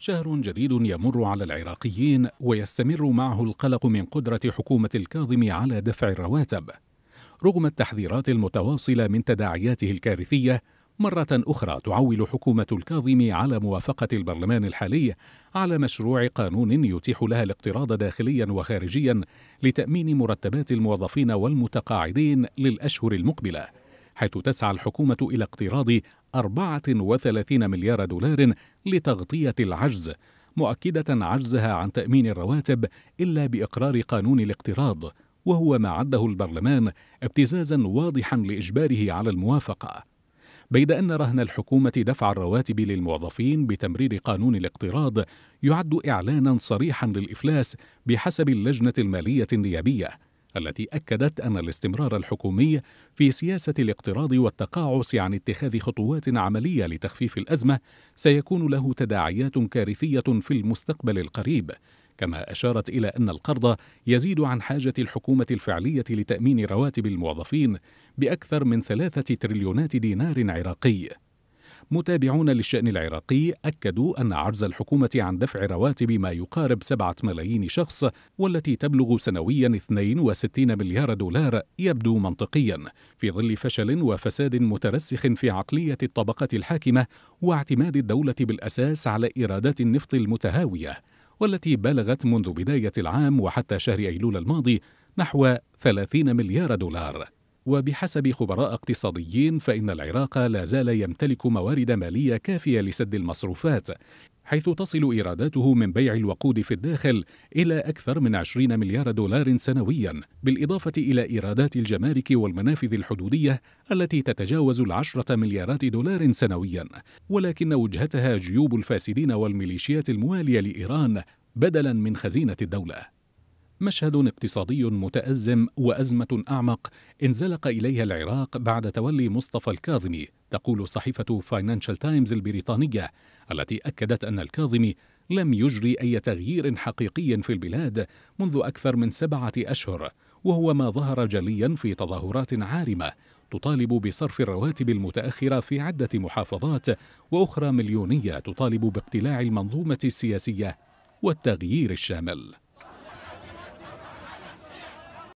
شهر جديد يمر على العراقيين ويستمر معه القلق من قدرة حكومة الكاظم على دفع الرواتب. رغم التحذيرات المتواصلة من تداعياته الكارثية، مرة أخرى تعول حكومة الكاظم على موافقة البرلمان الحالي على مشروع قانون يتيح لها الاقتراض داخليا وخارجيا لتأمين مرتبات الموظفين والمتقاعدين للأشهر المقبلة. حيث تسعى الحكومة إلى اقتراض 34 مليار دولار لتغطية العجز مؤكدة عجزها عن تأمين الرواتب إلا بإقرار قانون الاقتراض وهو ما عده البرلمان ابتزازا واضحا لإجباره على الموافقة بيد أن رهن الحكومة دفع الرواتب للموظفين بتمرير قانون الاقتراض يعد إعلانا صريحا للإفلاس بحسب اللجنة المالية النيابية التي أكدت أن الاستمرار الحكومي في سياسة الاقتراض والتقاعس عن اتخاذ خطوات عملية لتخفيف الأزمة سيكون له تداعيات كارثية في المستقبل القريب، كما أشارت إلى أن القرض يزيد عن حاجة الحكومة الفعلية لتأمين رواتب الموظفين بأكثر من ثلاثة تريليونات دينار عراقي. متابعون للشأن العراقي أكدوا أن عجز الحكومة عن دفع رواتب ما يقارب سبعة ملايين شخص والتي تبلغ سنويا 62 مليار دولار يبدو منطقيا في ظل فشل وفساد مترسخ في عقلية الطبقة الحاكمة واعتماد الدولة بالأساس على إيرادات النفط المتهاوية والتي بلغت منذ بداية العام وحتى شهر أيلول الماضي نحو 30 مليار دولار وبحسب خبراء اقتصاديين فإن العراق لا زال يمتلك موارد مالية كافية لسد المصروفات حيث تصل إيراداته من بيع الوقود في الداخل إلى أكثر من 20 مليار دولار سنويا بالإضافة إلى إيرادات الجمارك والمنافذ الحدودية التي تتجاوز العشرة مليارات دولار سنويا ولكن وجهتها جيوب الفاسدين والميليشيات الموالية لإيران بدلا من خزينة الدولة مشهد اقتصادي متأزم وأزمة أعمق انزلق إليها العراق بعد تولي مصطفى الكاظمي تقول صحيفة فاينانشال تايمز البريطانية التي أكدت أن الكاظمي لم يجري أي تغيير حقيقي في البلاد منذ أكثر من سبعة أشهر وهو ما ظهر جليا في تظاهرات عارمة تطالب بصرف الرواتب المتأخرة في عدة محافظات وأخرى مليونية تطالب باقتلاع المنظومة السياسية والتغيير الشامل